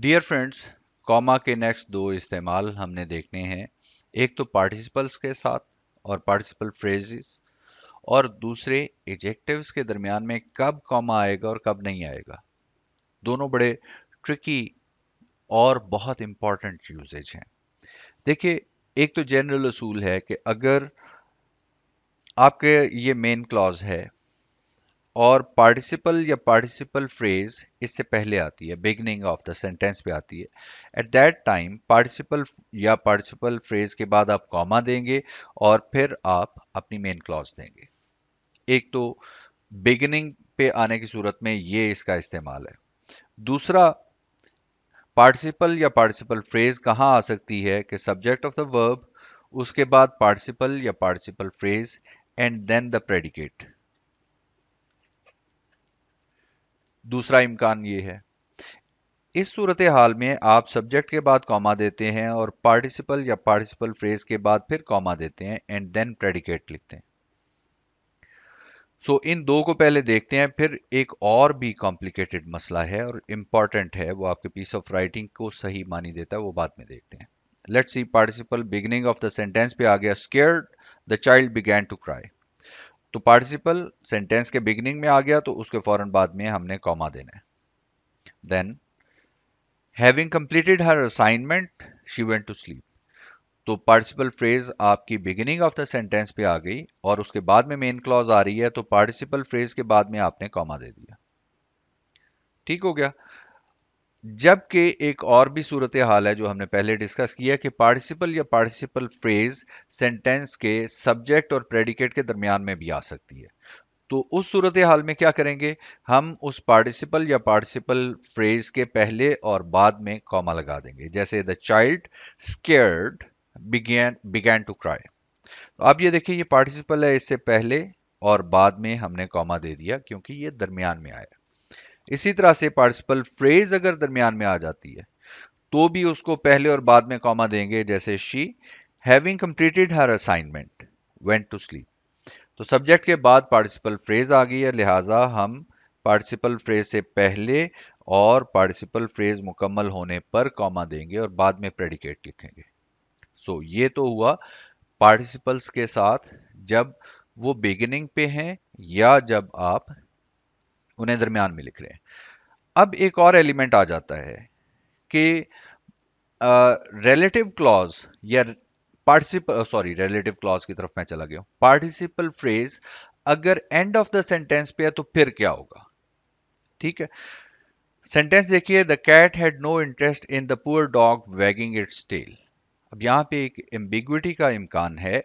dear friends comma के next दो इस्तेमाल हमने देखने हैं एक तो पार्टिसिपल्स के साथ और पार्टिसिपल फ्रेजेस और दूसरे एजेक्टिव्स के दरमियान में कब कॉमा आएगा और कब नहीं आएगा दोनों बड़े ट्रिकी और बहुत इम्पॉर्टेंट यूजेज हैं देखिए एक तो जनरल असूल है कि अगर आपके ये मेन क्लॉज है और पार्टिसिपल या पार्टिसिपल फ्रेज इससे पहले आती है बिगनिंग ऑफ द सेंटेंस पे आती है एट दैट टाइम पार्टिसिपल या पार्टिसिपल फ्रेज के बाद आप कॉमा देंगे और फिर आप अपनी मेन क्लॉज देंगे एक तो बिगनिंग पे आने की सूरत में ये इसका इस्तेमाल है दूसरा पार्टिसिपल या पार्टिसिपल फ्रेज कहाँ आ सकती है कि सब्जेक्ट ऑफ द वर्ब उसके बाद पार्टिसिपल या participle phrase and then the predicate दूसरा इम्कान ये है इस सूरत हाल में आप सब्जेक्ट के बाद कॉमा देते हैं और पार्टिसिपल या पार्टिसिपल फ्रेज के बाद फिर कॉमा देते हैं एंड देन प्रेडिकेट लिखते हैं सो so, इन दो को पहले देखते हैं फिर एक और भी कॉम्प्लिकेटेड मसला है और इम्पॉर्टेंट है वो आपके पीस ऑफ राइटिंग को सही मानी देता है वो बाद में देखते हैं let's see participle beginning of the sentence पे आ गया scared the child began to cry तो पार्टिसिपल सेंटेंस के बिगिनिंग में आ गया तो उसके फौरन बाद में हमने कॉमा देना है then having completed her assignment she went to sleep तो पार्टिसिपल फ्रेज आपकी बिगिनिंग ऑफ द सेंटेंस पे आ गई और उसके बाद में मेन क्लॉज आ रही है तो पार्टिसिपल फ्रेज के बाद में आपने कॉमा दे दिया ठीक हो गया जबकि एक और भी सूरत हाल है जो हमने पहले डिस्कस किया कि पार्टिसिपल या पार्टिसिपल फ्रेज सेंटेंस के सब्जेक्ट और प्रेडिकेट के दरमियान में भी आ सकती है तो उस सूरत हाल में क्या करेंगे हम उस पार्टिसिपल या पार्टिसिपल फ्रेज के पहले और बाद में कॉमा लगा देंगे जैसे the child scared began began to cry तो आप ये देखिए ये पार्टिसिपल है इससे पहले और बाद में हमने कॉमा दे दिया क्योंकि ये दरमियान में आया इसी तरह से पार्टिसिपल फ्रेज अगर दरमियान में आ जाती है तो भी उसको पहले और बाद में कॉमा देंगे जैसे she having completed her assignment went to sleep तो सब्जेक्ट के बाद पार्टिसिपल फ्रेज आ गई है लिहाजा हम पार्टिसिपल फ्रेज से पहले और पार्टिसिपल फ्रेज मुकम्मल होने पर कॉमा देंगे और बाद में प्रेडिकेट लिखेंगे सो so, ये तो हुआ पार्टिसिपल्स के साथ जब वो बिगिनिंग पे हैं या जब आप उन्हें दरमियान में लिख रहे हैं अब एक और एलिमेंट आ जाता है कि रिलेटिव क्लॉज या पार्टिसिपल सॉरी रिलेटिव क्लॉज की तरफ मैं चला गया पार्टिसिपल फ्रेज अगर एंड ऑफ द सेंटेंस पे है तो फिर क्या होगा ठीक है सेंटेंस देखिए the cat had no interest in the poor dog wagging its tail अब यहां पे एक एम्बिग्विटी का इम्कान है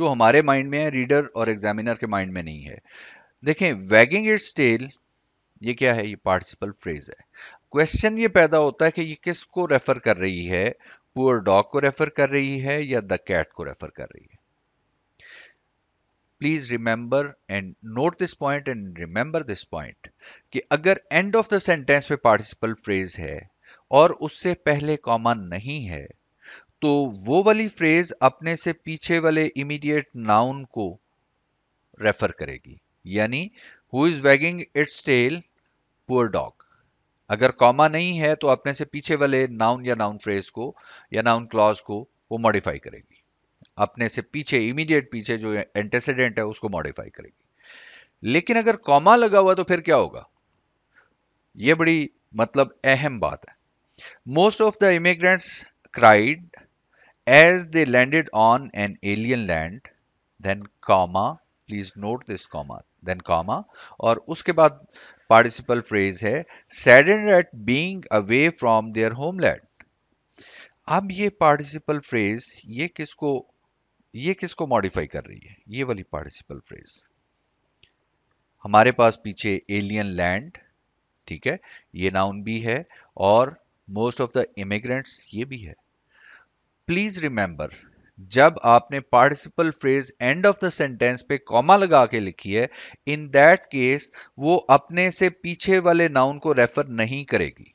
जो हमारे माइंड में है रीडर और एग्जामिनर के माइंड में नहीं है देखें वैगिंग इट्स टेल ये क्या है ये पार्टिसिपल फ्रेज है क्वेश्चन ये पैदा होता है कि ये किसको रेफर कर रही है पुअर डॉग को रेफर कर रही है या द कैट को रेफर कर रही है please remember and note this point and remember this point कि अगर एंड ऑफ द सेंटेंस पे पार्टिसिपल फ्रेज है और उससे पहले कॉमन नहीं है तो वो वाली फ्रेज अपने से पीछे वाले इमीडिएट नाउन को रेफर करेगी यानी who is wagging its tail poor dog अगर कॉमा नहीं है तो अपने से पीछे वाले नाउन या नाउन फ्रेज को या नाउन क्लॉज को वो मॉडिफाई करेगी अपने से पीछे इमीडिएट पीछे जो एंटेसिडेंट है उसको मॉडिफाई करेगी लेकिन अगर कॉमा लगा हुआ तो फिर क्या होगा ये बड़ी मतलब अहम बात है most of the immigrants cried as they landed on an alien land then comma please note this comma then comma और उसके बाद पार्टिसिपल फ्रेज है saddened at being away from their homeland अब ये पार्टिसिपल फ्रेज ये किसको ये किसको मॉडिफाई कर रही है ये वाली पार्टिसिपल फ्रेज हमारे पास पीछे एलियन लैंड ठीक है ये नाउन भी है और मोस्ट ऑफ द इमिग्रेंट्स ये भी है प्लीज रिमेंबर जब आपने participle phrase end of the sentence पे कॉमा लगा के लिखी है इन दैट केस वो अपने से पीछे वाले नाउन को रेफर नहीं करेगी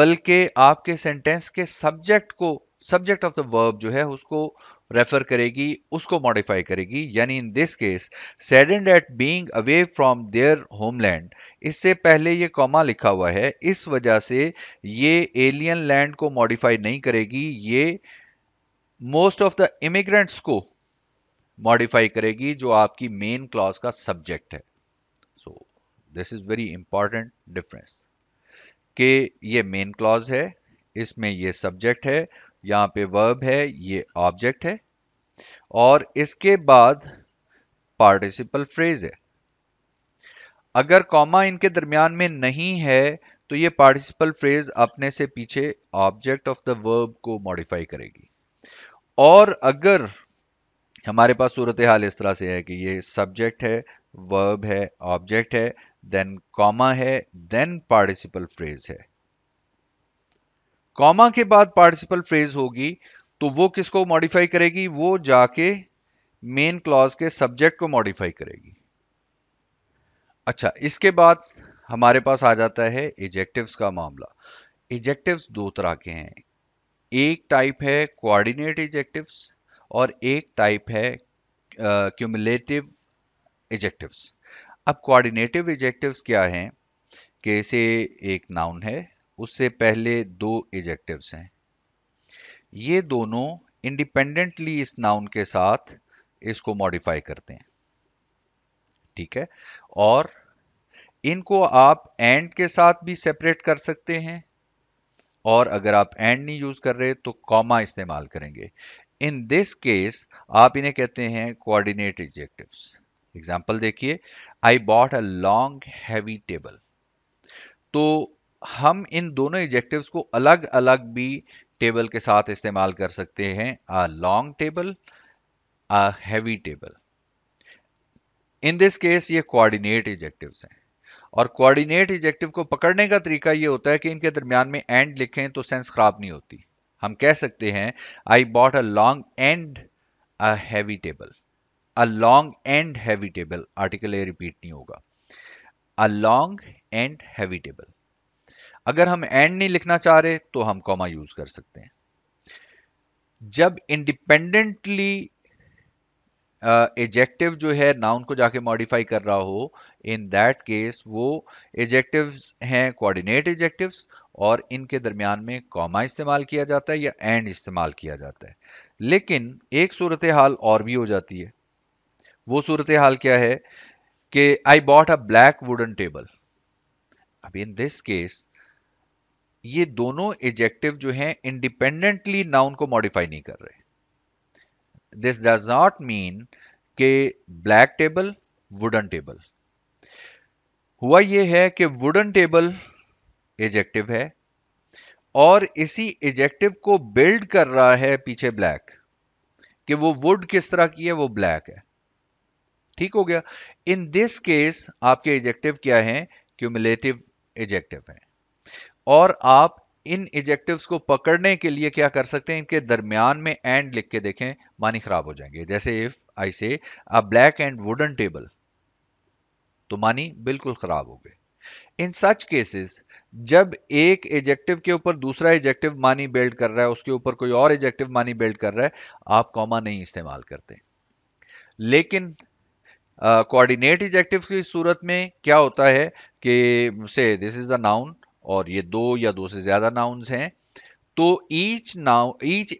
बल्कि आपके सेंटेंस के सब्जेक्ट को सब्जेक्ट ऑफ द वर्ब जो है उसको रेफर करेगी उसको मॉडिफाई करेगी यानी in this case saddened at being away from their homeland इससे पहले ये कॉमा लिखा हुआ है इस वजह से ये एलियन लैंड को मॉडिफाई नहीं करेगी ये मोस्ट ऑफ द इमिग्रेंट्स को मॉडिफाई करेगी जो आपकी मेन क्लॉज का सब्जेक्ट है so this is very important difference कि ये मेन क्लॉज है इसमें ये सब्जेक्ट है यहाँ पे वर्ब है ये ऑब्जेक्ट है और इसके बाद पार्टिसिपल फ्रेज है अगर कॉमा इनके दरमियान में नहीं है तो ये पार्टिसिपल फ्रेज अपने से पीछे ऑब्जेक्ट ऑफ द वर्ब को मॉडिफाई करेगी और अगर हमारे पास सूरत हाल इस तरह से है कि ये सब्जेक्ट है वर्ब है ऑब्जेक्ट है देन कॉमा है देन पार्टिसिपल फ्रेज है कॉमा के बाद पार्टिसिपल फ्रेज होगी तो वो किसको मॉडिफाई करेगी वो जाके मेन क्लॉज के सब्जेक्ट को मॉडिफाई करेगी अच्छा इसके बाद हमारे पास आ जाता है इजेक्टिव का मामला इजेक्टिव दो तरह के हैं एक टाइप है कोऑर्डिनेट इजेक्टिव और एक टाइप है क्यूमुलेटिव इजेक्टिव अब कोऑर्डिनेटिव इजेक्टिव क्या हैं कैसे एक नाउन है उससे पहले दो इजेक्टिव हैं ये दोनों इंडिपेंडेंटली इस नाउन के साथ इसको मॉडिफाई करते हैं ठीक है और इनको आप एंड के साथ भी सेपरेट कर सकते हैं और अगर आप एंड नहीं यूज कर रहे तो कॉमा इस्तेमाल करेंगे इन दिस केस आप इन्हें कहते हैं कोऑर्डिनेट एडजेक्टिव्स एग्जाम्पल देखिए I bought a long heavy table तो हम इन दोनों एडजेक्टिव्स को अलग अलग भी टेबल के साथ इस्तेमाल कर सकते हैं a long table a heavy table in this case ये कोऑर्डिनेट एडजेक्टिव्स हैं और कोऑर्डिनेट इजेक्टिव को पकड़ने का तरीका ये होता है कि इनके दरमियान में एंड लिखें तो सेंस खराब नहीं होती हम कह सकते हैं I bought a long and heavy table a long and heavy table article a repeat नहीं होगा a long and heavy table अगर हम एंड नहीं लिखना चाह रहे तो हम कॉमा यूज कर सकते हैं जब इंडिपेंडेंटली एजेक्टिव uh, जो है नाउन को जाके मॉडिफाई कर रहा हो इन दैट केस वो एजेक्टिव हैं कोऑर्डिनेट एजेक्टिव्स और इनके दरमियान में कॉमा इस्तेमाल किया जाता है या एंड इस्तेमाल किया जाता है लेकिन एक सूरत हाल और भी हो जाती है वो सूरत हाल क्या है कि I bought a black wooden table अब इन दिस केस ये दोनों एजेक्टिव जो हैं इंडिपेंडेंटली नाउन को मॉडिफाई नहीं कर रहे दिस डज नॉट मीन के ब्लैक टेबल वुडन टेबल हुआ यह है कि वुडन टेबल एजेक्टिव है और इसी एजेक्टिव को बिल्ड कर रहा है पीछे ब्लैक कि वो वुड किस तरह की है वो ब्लैक है ठीक हो गया इन दिस केस आपके एजेक्टिव क्या है क्यूमुलेटिव एजेक्टिव है और आप इन एजेक्टिव्स को पकड़ने के लिए क्या कर सकते हैं इनके दरमियान में एंड लिख के देखें मानी खराब हो जाएंगे जैसे if I say a black and wooden table तो मानी बिल्कुल खराब हो गए इन सच केसेस जब एक एजेक्टिव के ऊपर दूसरा एजेक्टिव मानी बिल्ड कर रहा है उसके ऊपर कोई और एजेक्टिव मानी बिल्ड कर रहा है आप कॉमा नहीं इस्तेमाल करते लेकिन कोऑर्डिनेट uh, इजेक्टिव की सूरत में क्या होता है कि से दिस इज अ नाउन और ये दो या दो से ज्यादा नाउन्स हैं तो ईच नाउ ईच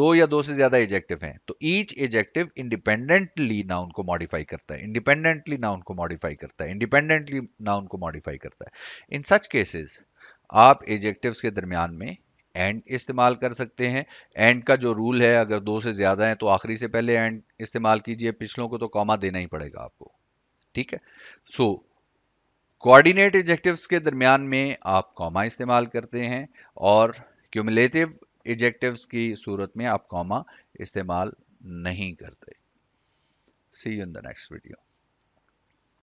दो या दो से ज्यादा एजेक्टिव हैं तो ईच एजेक्टिव इंडिपेंडेंटली नाउन को मॉडिफाई करता है इंडिपेंडेंटली नाउन को मॉडिफाई करता है इंडिपेंडेंटली नाउन को मॉडिफाई करता है इन सच केसेस आप एजेक्टिव्स के दरमियान में एंड इस्तेमाल कर सकते हैं एंड का जो रूल है अगर दो से ज्यादा है तो आखिरी से पहले एंड इस्तेमाल कीजिए पिछलों को तो कॉमा देना ही पड़ेगा आपको ठीक है सो so, कोऑर्डिनेट एडजेक्टिव्स के दरमियान में आप कॉमा इस्तेमाल करते हैं और क्यूमलेटिव एडजेक्टिव्स की सूरत में आप कॉमा इस्तेमाल नहीं करते see in the next video